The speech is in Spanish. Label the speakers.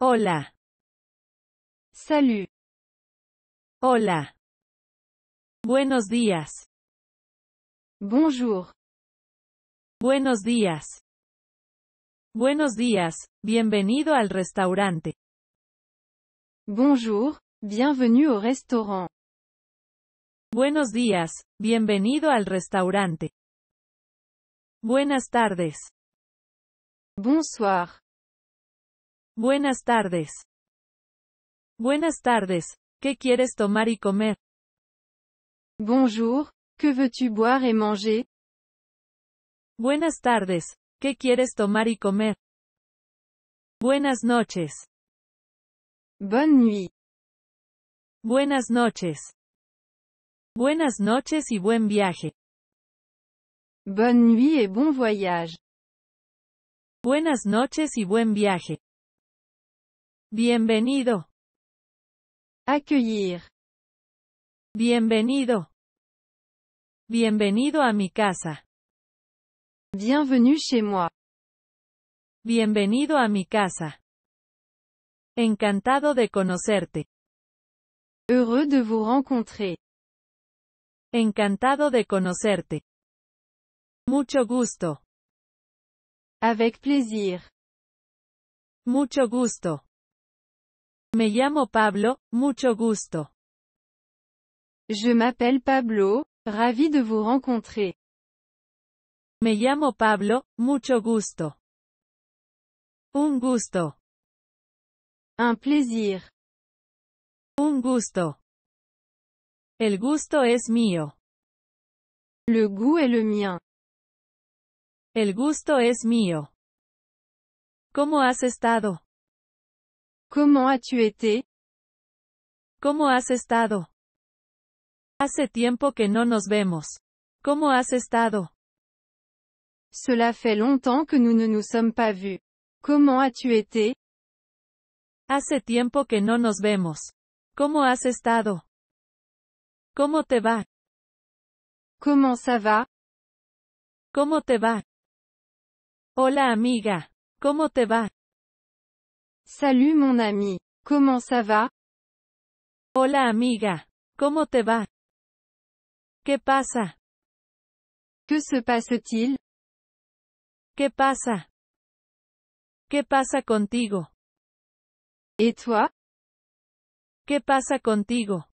Speaker 1: Hola. Salud. Hola. Buenos días. Bonjour. Buenos días. Buenos días, bienvenido al restaurante. Bonjour, bienvenue au restaurant. Buenos días, bienvenido al restaurante. Buenas tardes. Bonsoir. Buenas tardes. Buenas tardes. ¿Qué quieres tomar y comer? Bonjour, ¿qué veux-tu boire et manger? Buenas tardes. ¿Qué quieres tomar y comer? Buenas noches. Bonne nuit. Buenas noches. Buenas noches y buen viaje. Bonne nuit et bon voyage. Buenas noches y buen viaje. Bienvenido. Accueillir. Bienvenido. Bienvenido a mi casa. Bienvenue chez moi. Bienvenido a mi casa. Encantado de conocerte. Heureux de vous rencontrer. Encantado de conocerte. Mucho gusto. Avec plaisir. Mucho gusto. Me llamo Pablo, mucho gusto. Je m'appelle Pablo, ravi de vous rencontrer. Me llamo Pablo, mucho gusto. Un gusto. Un plaisir. Un gusto. El gusto es mío. Le goût est le mien. El gusto es mío. ¿Cómo has estado? Comment as-tu été? ¿Cómo has estado? Hace tiempo que no nos vemos. ¿Cómo has estado? Cela fait longtemps que nous ne nous sommes pas vus. Comment as-tu été? Hace tiempo que no nos vemos. ¿Cómo has estado? ¿Cómo te va? ¿Cómo ça va? ¿Cómo te va? Hola amiga. ¿Cómo te va? Salut mon ami. Comment ça va? Hola amiga. ¿Cómo te va? ¿Qué pasa? Que se passe-t-il? ¿Qué pasa? ¿Qué pasa contigo? Et toi? ¿Qué pasa contigo?